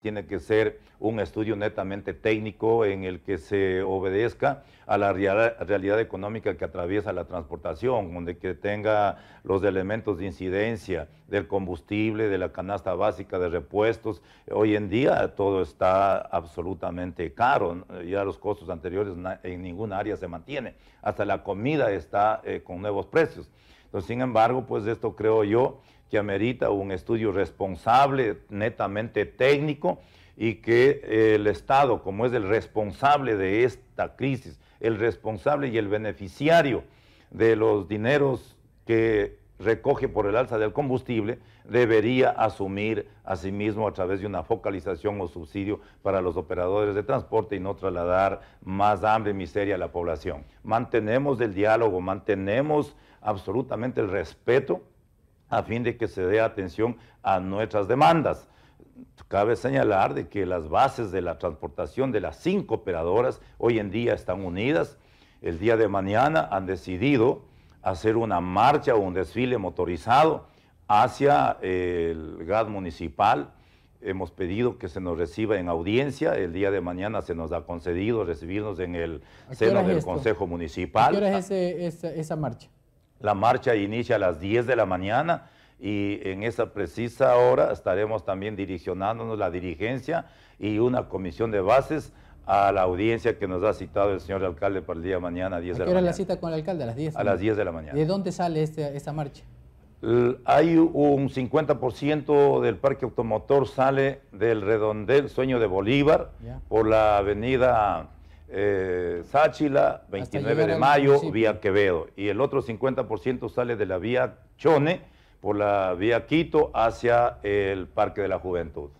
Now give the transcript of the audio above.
tiene que ser un estudio netamente técnico en el que se obedezca a la realidad económica que atraviesa la transportación, donde que tenga los elementos de incidencia del combustible, de la canasta básica de repuestos. Hoy en día todo está absolutamente caro, ya los costos anteriores en ninguna área se mantiene, hasta la comida está eh, con nuevos precios. sin embargo, pues esto creo yo que amerita un estudio responsable, netamente técnico, y que eh, el Estado, como es el responsable de esta crisis, el responsable y el beneficiario de los dineros que recoge por el alza del combustible, debería asumir a sí mismo a través de una focalización o subsidio para los operadores de transporte y no trasladar más hambre y miseria a la población. Mantenemos el diálogo, mantenemos absolutamente el respeto a fin de que se dé atención a nuestras demandas. Cabe señalar de que las bases de la transportación de las cinco operadoras hoy en día están unidas. El día de mañana han decidido hacer una marcha o un desfile motorizado hacia eh, el GAD municipal. Hemos pedido que se nos reciba en audiencia. El día de mañana se nos ha concedido recibirnos en el seno del Consejo Municipal. es esa marcha? La marcha inicia a las 10 de la mañana y en esa precisa hora estaremos también direccionándonos la dirigencia y una comisión de bases a la audiencia que nos ha citado el señor alcalde para el día de mañana, 10 de la mañana. la cita con el alcalde? A las 10. A las 10 de la mañana. ¿De dónde sale este, esta marcha? hay un 50% del parque automotor sale del redondel Sueño de Bolívar por la avenida eh, Sáchila, 29 de mayo, vía Quevedo. Y el otro 50% sale de la vía Chone por la vía Quito hacia el Parque de la Juventud.